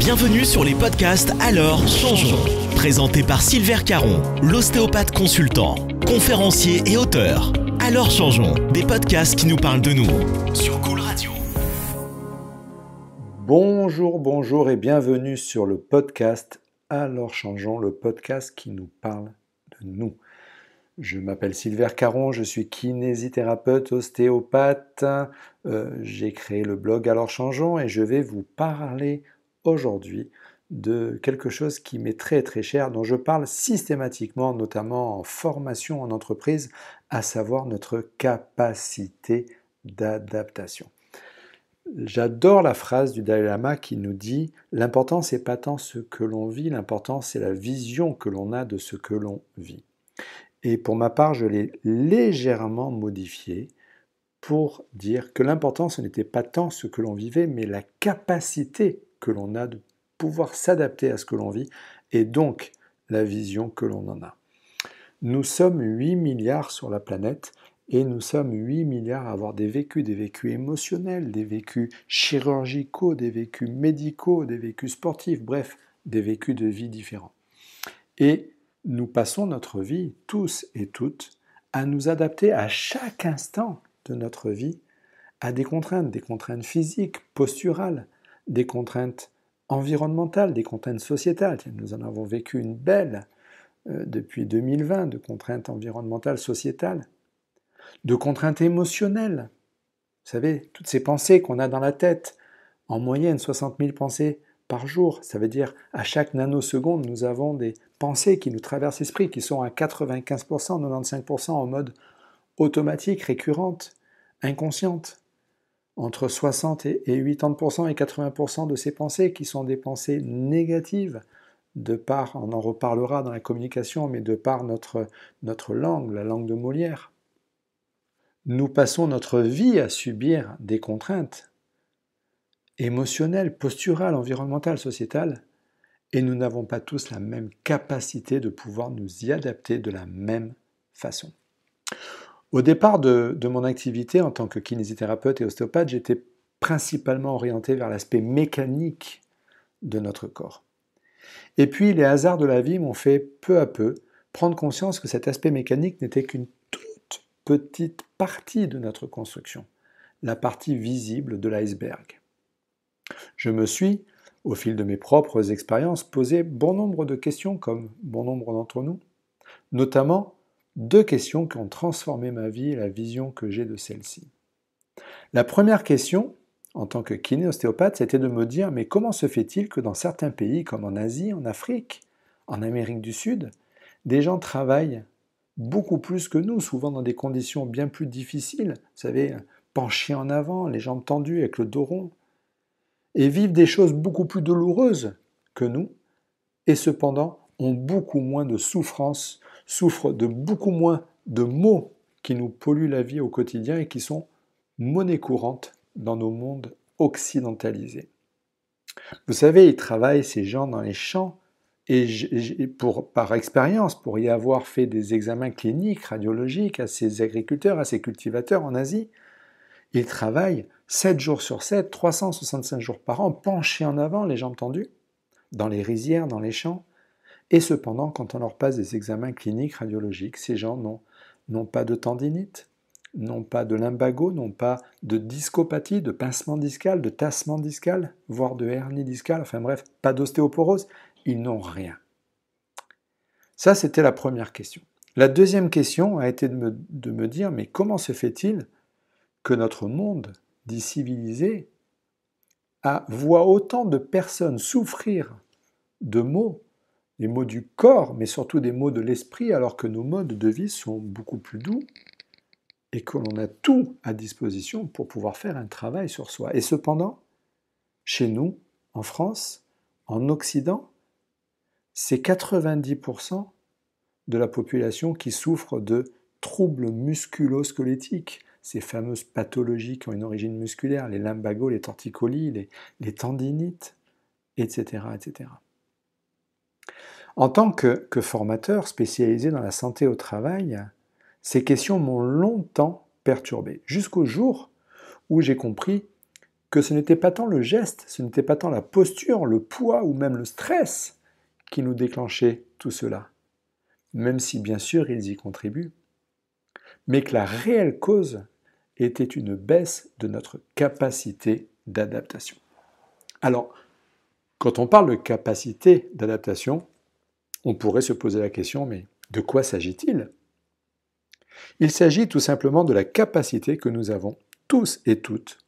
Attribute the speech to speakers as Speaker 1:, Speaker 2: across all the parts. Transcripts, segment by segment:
Speaker 1: Bienvenue sur les podcasts Alors Changeons, présenté par Silver Caron, l'ostéopathe consultant, conférencier et auteur. Alors Changeons, des podcasts qui nous parlent de nous sur Cool Radio. Bonjour, bonjour et bienvenue sur le podcast Alors Changeons, le podcast qui nous parle de nous. Je m'appelle Silver Caron, je suis kinésithérapeute, ostéopathe. Euh, j'ai créé le blog Alors Changeons et je vais vous parler aujourd'hui de quelque chose qui m'est très très cher, dont je parle systématiquement, notamment en formation en entreprise, à savoir notre capacité d'adaptation. J'adore la phrase du Dalai Lama qui nous dit L'important, c'est pas tant ce que l'on vit, l'important, c'est la vision que l'on a de ce que l'on vit. Et pour ma part, je l'ai légèrement modifié pour dire que l'important, ce n'était pas tant ce que l'on vivait, mais la capacité que l'on a, de pouvoir s'adapter à ce que l'on vit et donc la vision que l'on en a. Nous sommes 8 milliards sur la planète et nous sommes 8 milliards à avoir des vécus, des vécus émotionnels, des vécus chirurgicaux, des vécus médicaux, des vécus sportifs, bref, des vécus de vie différents. Et nous passons notre vie, tous et toutes, à nous adapter à chaque instant de notre vie à des contraintes, des contraintes physiques, posturales, des contraintes environnementales, des contraintes sociétales. Nous en avons vécu une belle euh, depuis 2020 de contraintes environnementales, sociétales, de contraintes émotionnelles. Vous savez, toutes ces pensées qu'on a dans la tête, en moyenne 60 000 pensées par jour, ça veut dire à chaque nanoseconde, nous avons des pensées qui nous traversent l'esprit, qui sont à 95%, 95% en mode automatique, récurrente, inconsciente entre 60 et 80% et 80% de ces pensées qui sont des pensées négatives, de par, on en reparlera dans la communication, mais de par notre, notre langue, la langue de Molière. Nous passons notre vie à subir des contraintes émotionnelles, posturales, environnementales, sociétales, et nous n'avons pas tous la même capacité de pouvoir nous y adapter de la même façon. Au départ de, mon activité en tant que kinésithérapeute et ostéopathe, j'étais principalement orienté vers l'aspect mécanique de notre corps. Et puis les hasards de la vie m'ont fait peu à peu prendre conscience que cet aspect mécanique n'était qu'une toute petite partie de notre construction, la partie visible de l'iceberg. Je me suis, au fil de mes propres expériences, posé bon nombre de questions comme bon nombre d'entre nous, notamment deux questions qui ont transformé ma vie et la vision que j'ai de celle-ci. La première question, en tant que kiné c'était de me dire mais comment se fait-il que dans certains pays comme en Asie, en Afrique, en Amérique du Sud, des gens travaillent beaucoup plus que nous, souvent dans des conditions bien plus difficiles, vous savez, penchés en avant, les jambes tendues avec le dos rond, et vivent des choses beaucoup plus douloureuses que nous, et cependant ont beaucoup moins de souffrances souffrent de beaucoup moins de maux qui nous polluent la vie au quotidien et qui sont monnaie courante dans nos mondes occidentalisés. Vous savez, ils travaillent ces gens dans les champs et pour, par expérience, pour y avoir fait des examens cliniques, radiologiques à ces agriculteurs, à ces cultivateurs en Asie, ils travaillent 7 jours sur 7, 365 jours par an, penchés en avant, les jambes tendues, dans les rizières, dans les champs, et cependant, quand on leur passe des examens cliniques radiologiques, ces gens n'ont pas de tendinite, n'ont pas de limbago, n'ont pas de discopathie, de pincement discal, de tassement discal, voire de hernie discale, enfin bref, pas d'ostéoporose, ils n'ont rien. Ça, c'était la première question. La deuxième question a été de me, de me dire, mais comment se fait-il que notre monde, dit civilisé, a, voit autant de personnes souffrir de maux les mots du corps, mais surtout des mots de l'esprit, alors que nos modes de vie sont beaucoup plus doux et que l'on a tout à disposition pour pouvoir faire un travail sur soi. Et cependant, chez nous, en France, en Occident, c'est 90% de la population qui souffre de troubles musculo ces fameuses pathologies qui ont une origine musculaire, les lumbagos, les torticolis, les, les tendinites, etc., etc. En tant que, formateur spécialisé dans la santé au travail, ces questions m'ont longtemps perturbé, jusqu'au jour où j'ai compris que ce n'était pas tant le geste, ce n'était pas tant la posture, le poids ou même le stress qui nous déclenchait tout cela, même si bien sûr ils y contribuent, mais que la réelle cause était une baisse de notre capacité d'adaptation. Alors, quand on parle de capacité d'adaptation, on pourrait se poser la question, mais de quoi s'agit-il Il s'agit tout simplement de la capacité que nous avons, tous et toutes,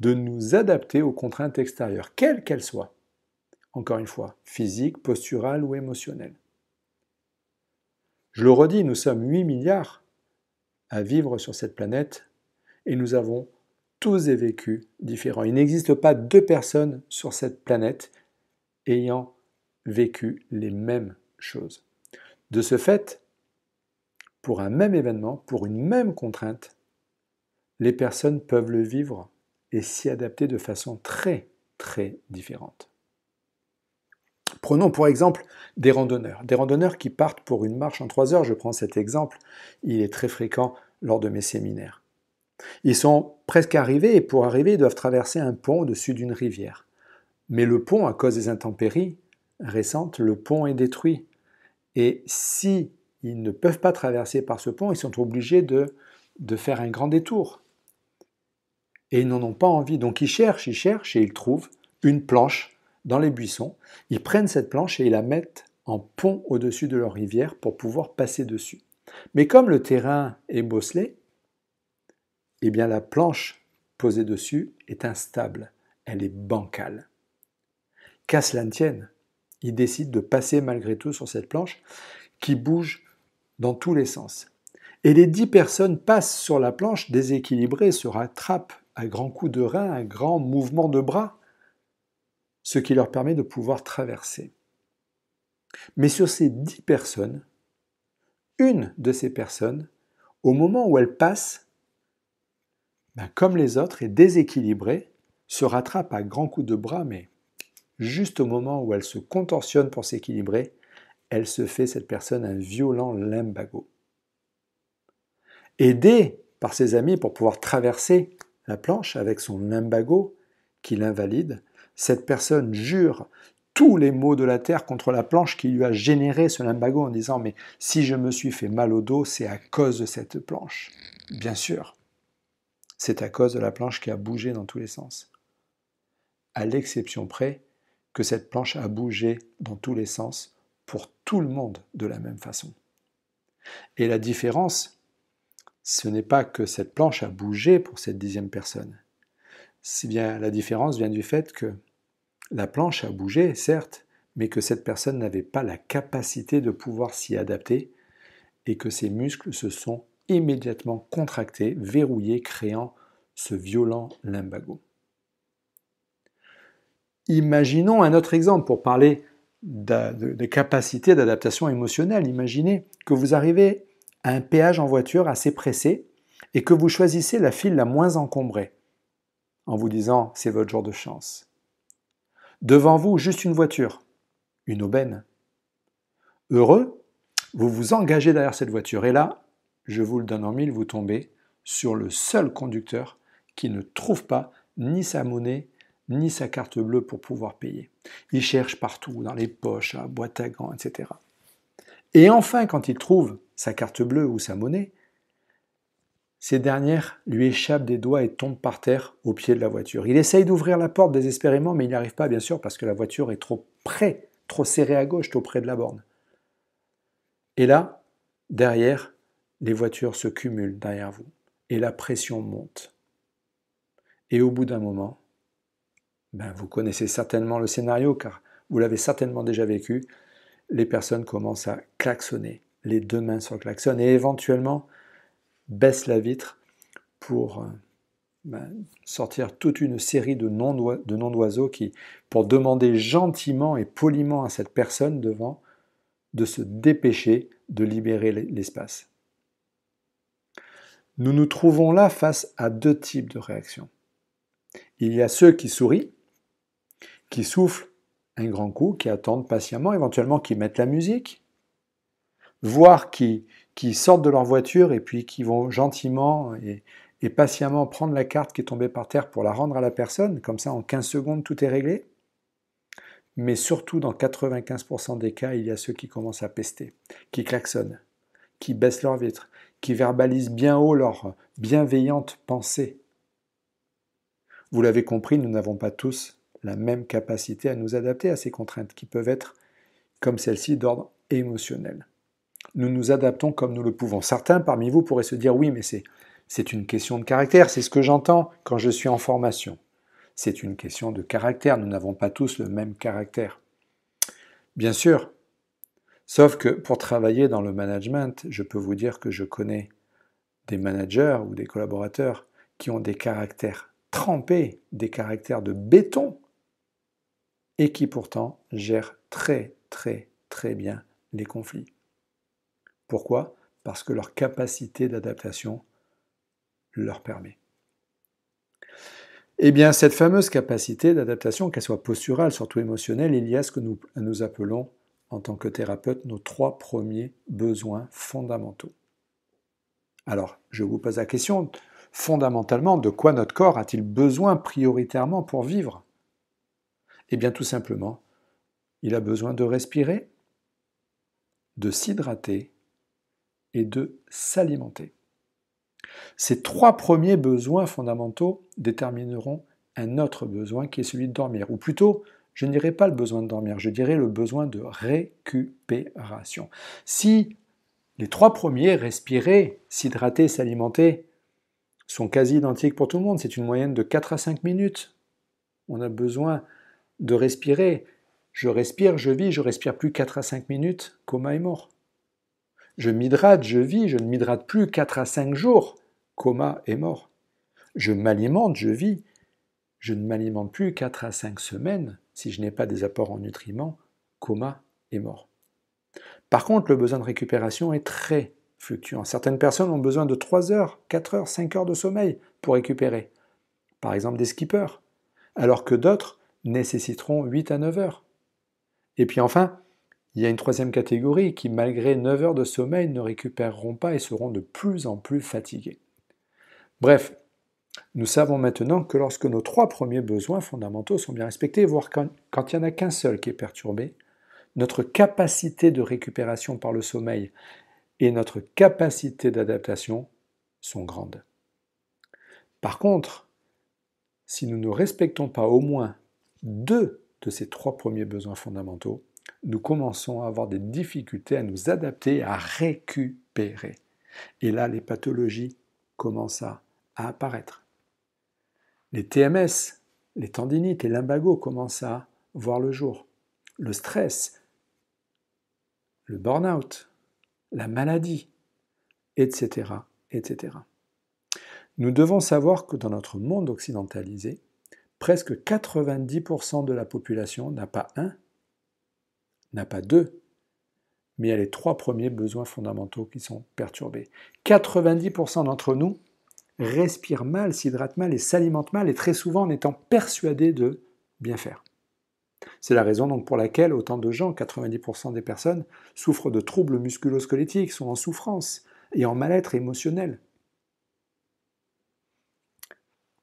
Speaker 1: de nous adapter aux contraintes extérieures, quelles qu'elles soient, encore une fois, physiques, posturales ou émotionnelles. Je le redis, nous sommes 8 milliards à vivre sur cette planète et nous avons tous et vécus différents. Il n'existe pas deux personnes sur cette planète ayant vécu les mêmes choses. De ce fait, pour un même événement, pour une même contrainte, les personnes peuvent le vivre et s'y adapter de façon très, très différente. Prenons pour exemple des randonneurs. Des randonneurs qui partent pour une marche en trois heures, je prends cet exemple, il est très fréquent lors de mes séminaires. Ils sont presque arrivés et pour arriver, ils doivent traverser un pont au-dessus d'une rivière. Mais le pont, à cause des intempéries, récente, le pont est détruit. Et si ils ne peuvent pas traverser par ce pont, ils sont obligés de, faire un grand détour. Et ils n'en ont pas envie. Donc ils cherchent, ils cherchent et ils trouvent une planche dans les buissons. Ils prennent cette planche et ils la mettent en pont au-dessus de leur rivière pour pouvoir passer dessus. Mais comme le terrain est bosselé, eh bien la planche posée dessus est instable, elle est bancale. Qu'à cela ne tienne, il décide de passer malgré tout sur cette planche qui bouge dans tous les sens. Et les dix personnes passent sur la planche déséquilibrée, se rattrapent à grands coups de rein, à grands mouvements de bras, ce qui leur permet de pouvoir traverser. Mais sur ces dix personnes, une de ces personnes, au moment où elle passe, ben, comme les autres, est déséquilibrée, se rattrape à grands coups de bras, mais juste au moment où elle se contorsionne pour s'équilibrer, elle se fait, cette personne, un violent limbago. Aidée par ses amis pour pouvoir traverser la planche avec son limbago qui l'invalide, cette personne jure tous les maux de la terre contre la planche qui lui a généré ce limbago en disant Mais si je me suis fait mal au dos, c'est à cause de cette planche. Bien sûr, c'est à cause de la planche qui a bougé dans tous les sens. À l'exception près que cette planche a bougé dans tous les sens pour tout le monde de la même façon. Et la différence, ce n'est pas que cette planche a bougé pour cette dixième personne. Si bien la différence vient du fait que la planche a bougé, certes, mais que cette personne n'avait pas la capacité de pouvoir s'y adapter et que ses muscles se sont immédiatement contractés, verrouillés, créant ce violent limbago. Imaginons un autre exemple pour parler de, capacité d'adaptation émotionnelle. Imaginez que vous arrivez à un péage en voiture assez pressé et que vous choisissez la file la moins encombrée en vous disant c'est votre jour de chance. Devant vous, juste une voiture, une aubaine. Heureux, vous vous engagez derrière cette voiture et là, je vous le donne en mille, vous tombez sur le seul conducteur qui ne trouve pas ni sa monnaie ni sa carte bleue pour pouvoir payer. Il cherche partout, dans les poches, à boîte à gants, etc. Et enfin, quand il trouve sa carte bleue ou sa monnaie, ces dernières lui échappent des doigts et tombent par terre au pied de la voiture. Il essaye d'ouvrir la porte désespérément, mais il n'y arrive pas, bien sûr, parce que la voiture est trop près, trop serrée à gauche, trop près de la borne. Et là, derrière, les voitures se cumulent derrière vous, et la pression monte. Et au bout d'un moment, ben, vous connaissez certainement le scénario car vous l'avez certainement déjà vécu, les personnes commencent à klaxonner, les deux mains se le klaxon et éventuellement baissent la vitre pour euh, ben, sortir toute une série de noms d'oiseaux qui, pour demander gentiment et poliment à cette personne devant de se dépêcher de libérer l'espace. Nous nous trouvons là face à deux types de réactions. Il y a ceux qui sourient qui soufflent un grand coup, qui attendent patiemment, éventuellement qui mettent la musique, voire qui, qui sortent de leur voiture et puis qui vont gentiment et, et patiemment prendre la carte qui est tombée par terre pour la rendre à la personne. Comme ça, en 15 secondes, tout est réglé. Mais surtout, dans 95% des cas, il y a ceux qui commencent à pester, qui klaxonnent, qui baissent leur vitres, qui verbalisent bien haut leur bienveillante pensée. Vous l'avez compris, nous n'avons pas tous la même capacité à nous adapter à ces contraintes qui peuvent être, comme celle-ci, d'ordre émotionnel. Nous nous adaptons comme nous le pouvons. Certains parmi vous pourraient se dire oui, mais c'est, c'est une question de caractère, c'est ce que j'entends quand je suis en formation. C'est une question de caractère, nous n'avons pas tous le même caractère. Bien sûr, sauf que pour travailler dans le management, je peux vous dire que je connais des managers ou des collaborateurs qui ont des caractères trempés, des caractères de béton, et qui pourtant gèrent très très très bien les conflits. Pourquoi Parce que leur capacité d'adaptation leur permet. Eh bien, cette fameuse capacité d'adaptation, qu'elle soit posturale, surtout émotionnelle, il y a ce que nous, nous appelons, en tant que thérapeute, nos trois premiers besoins fondamentaux. Alors, je vous pose la question, fondamentalement, de quoi notre corps a-t-il besoin prioritairement pour vivre eh bien tout simplement, il a besoin de respirer, de s'hydrater et de s'alimenter. Ces trois premiers besoins fondamentaux détermineront un autre besoin qui est celui de dormir, ou plutôt je n'irai pas le besoin de dormir, je dirais le besoin de récupération. Si les trois premiers, respirer, s'hydrater, s'alimenter, sont quasi identiques pour tout le monde, c'est une moyenne de 4 à 5 minutes. On a besoin de respirer. Je respire, je vis, je respire plus 4 à 5 minutes, coma est mort. Je m'hydrate, je vis, je ne m'hydrate plus 4 à 5 jours, coma est mort. Je m'alimente, je vis, je ne m'alimente plus 4 à 5 semaines si je n'ai pas des apports en nutriments, coma est mort. Par contre, le besoin de récupération est très fluctuant. Certaines personnes ont besoin de 3 heures, 4 heures, 5 heures de sommeil pour récupérer. Par exemple des skippers. Alors que d'autres nécessiteront 8 à 9 heures. Et puis enfin, il y a une troisième catégorie qui, malgré 9 heures de sommeil, ne récupéreront pas et seront de plus en plus fatigués. Bref, nous savons maintenant que lorsque nos trois premiers besoins fondamentaux sont bien respectés, voire quand il n'y en a qu'un seul qui est perturbé, notre capacité de récupération par le sommeil et notre capacité d'adaptation sont grandes. Par contre, si nous ne respectons pas au moins deux de ces trois premiers besoins fondamentaux, nous commençons à avoir des difficultés à nous adapter, à récupérer. Et là, les pathologies commencent à, apparaître. Les TMS, les tendinites, et l'imbago commencent à voir le jour. Le stress, le burn-out, la maladie, etc., etc. Nous devons savoir que dans notre monde occidentalisé, presque 90% de la population n'a pas un, n'a pas deux, mais il y a les trois premiers besoins fondamentaux qui sont perturbés. 90% d'entre nous respirent mal, s'hydratent mal et s'alimentent mal, et très souvent en étant persuadés de bien faire. C'est la raison donc pour laquelle autant de gens, 90% des personnes, souffrent de troubles musculo sont en souffrance et en mal-être émotionnel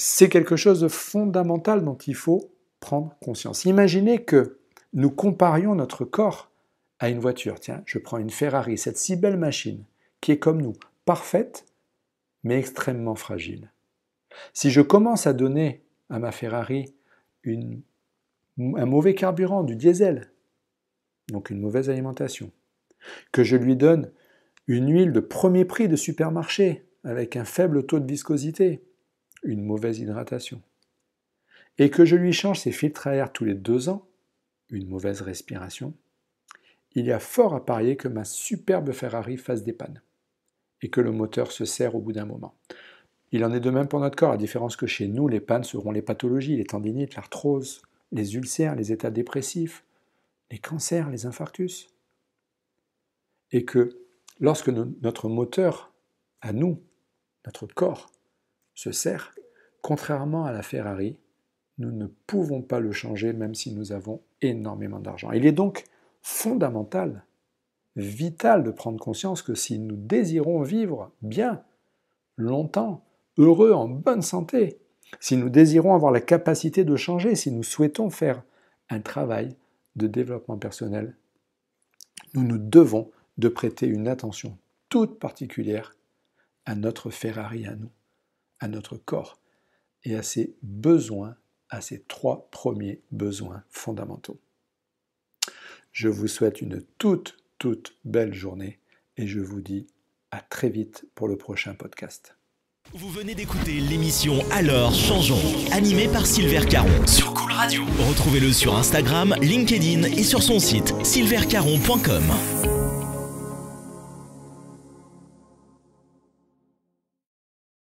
Speaker 1: c'est quelque chose de fondamental dont il faut prendre conscience. Imaginez que nous comparions notre corps à une voiture. Tiens, je prends une Ferrari, cette si belle machine, qui est comme nous, parfaite, mais extrêmement fragile. Si je commence à donner à ma Ferrari un mauvais carburant, du diesel, donc une mauvaise alimentation, que je lui donne une huile de premier prix de supermarché avec un faible taux de viscosité, une mauvaise hydratation. Et que je lui change ses filtres à air tous les deux ans, une mauvaise respiration, il y a fort à parier que ma superbe Ferrari fasse des pannes et que le moteur se serre au bout d'un moment. Il en est de même pour notre corps, à différence que chez nous, les pannes seront les pathologies, les tendinites, l'arthrose, les ulcères, les états dépressifs, les cancers, les infarctus. Et que lorsque notre moteur, à nous, notre corps, se sert, contrairement à la Ferrari, nous ne pouvons pas le changer même si nous avons énormément d'argent. Il est donc fondamental, vital de prendre conscience que si nous désirons vivre bien, longtemps, heureux, en bonne santé, si nous désirons avoir la capacité de changer, si nous souhaitons faire un travail de développement personnel, nous nous devons de prêter une attention toute particulière à notre Ferrari à nous à notre corps et à ses besoins, à ses trois premiers besoins fondamentaux. Je vous souhaite une toute, toute belle journée et je vous dis à très vite pour le prochain podcast. Vous venez d'écouter l'émission Alors Changeons, animée par Silver Caron sur Cool Radio. Retrouvez-le sur Instagram, LinkedIn et sur son site silvercaron.com.